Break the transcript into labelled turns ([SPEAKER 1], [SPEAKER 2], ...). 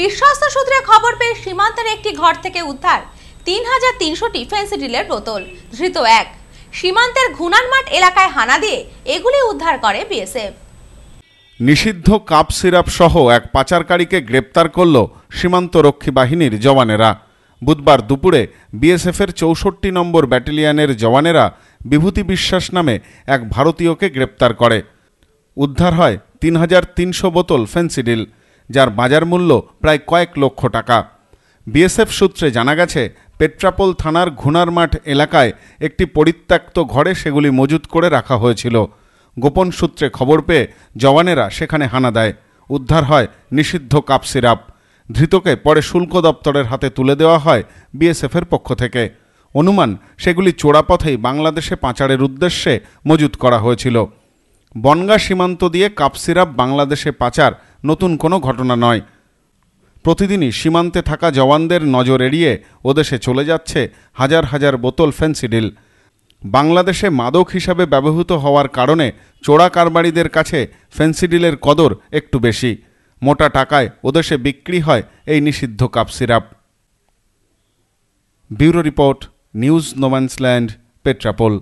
[SPEAKER 1] বিশ্বস্ত সূত্রে খবর পেয়ে সীমান্তের একটি ঘর থেকে উদ্ধার তিন হাজার তিনশোটি ফেন্সিডিলের বোতল ধৃত এক সীমান্তের মাঠ এলাকায় হানা দিয়ে এগুলি উদ্ধার করে বিএসএফ
[SPEAKER 2] নিষিদ্ধ কাপ সিরাপ সহ এক পাচারকারীকে গ্রেপ্তার করল সীমান্তরক্ষী বাহিনীর জওয়ানেরা বুধবার দুপুরে বিএসএফের চৌষট্টি নম্বর ব্যাটালিয়ানের জওয়ানেরা বিভূতি বিশ্বাস নামে এক ভারতীয়কে গ্রেপ্তার করে উদ্ধার হয় তিন হাজার তিনশো বোতল ফেন্সিডিল যার বাজার মূল্য প্রায় কয়েক লক্ষ টাকা বিএসএফ সূত্রে জানা গেছে পেট্রাপোল থানার ঘুনারমাঠ এলাকায় একটি পরিত্যক্ত ঘরে সেগুলি মজুত করে রাখা হয়েছিল গোপন সূত্রে খবর পেয়ে জওয়ানেরা সেখানে হানা দেয় উদ্ধার হয় নিষিদ্ধ কাপ সিরাপ ধৃতকে পরে শুল্ক দপ্তরের হাতে তুলে দেওয়া হয় বিএসএফের পক্ষ থেকে অনুমান সেগুলি চোরাপথেই বাংলাদেশে পাচারের উদ্দেশ্যে মজুত করা হয়েছিল বনগা সীমান্ত দিয়ে কাপ সিরাপ বাংলাদেশে পাচার নতুন কোনো ঘটনা নয় প্রতিদিনই সীমান্তে থাকা জওয়ানদের নজর এড়িয়ে ওদেশে চলে যাচ্ছে হাজার হাজার বোতল ফেন্সিডিল বাংলাদেশে মাদক হিসাবে ব্যবহৃত হওয়ার কারণে চোরা কারবারিদের কাছে ফেন্সিডিলের কদর একটু বেশি মোটা টাকায় ওদেশে বিক্রি হয় এই নিষিদ্ধ cough syrup bureau report news no man's land Petrapole